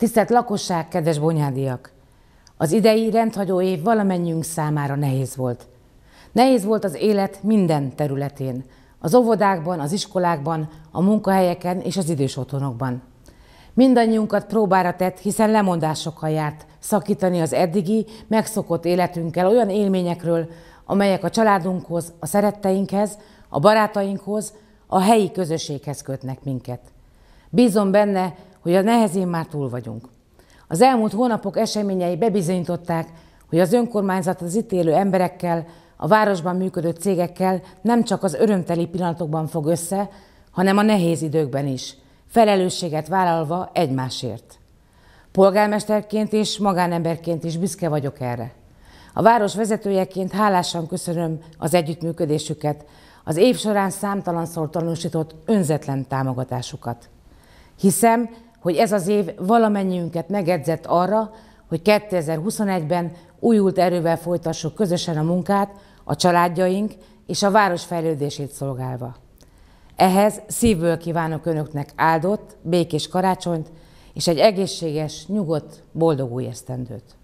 Tisztelt lakosság, kedves bonyádiak! Az idei rendhagyó év valamennyünk számára nehéz volt. Nehéz volt az élet minden területén. Az óvodákban, az iskolákban, a munkahelyeken és az idős otthonokban. Mindannyiunkat próbára tett, hiszen lemondásokkal járt szakítani az eddigi, megszokott életünkkel olyan élményekről, amelyek a családunkhoz, a szeretteinkhez, a barátainkhoz, a helyi közösséghez kötnek minket. Bízom benne, hogy a nehezén már túl vagyunk. Az elmúlt hónapok eseményei bebizonyították, hogy az önkormányzat az itt élő emberekkel, a városban működő cégekkel nem csak az örömteli pillanatokban fog össze, hanem a nehéz időkben is, felelősséget vállalva egymásért. Polgármesterként és magánemberként is büszke vagyok erre. A város vezetőjeként hálásan köszönöm az együttműködésüket, az év során számtalanszor tanúsított önzetlen támogatásukat. Hiszem, hogy ez az év valamennyiünket megedzett arra, hogy 2021-ben újult erővel folytassuk közösen a munkát, a családjaink és a város fejlődését szolgálva. Ehhez szívből kívánok Önöknek áldott, békés karácsonyt és egy egészséges, nyugodt, boldog új esztendőt!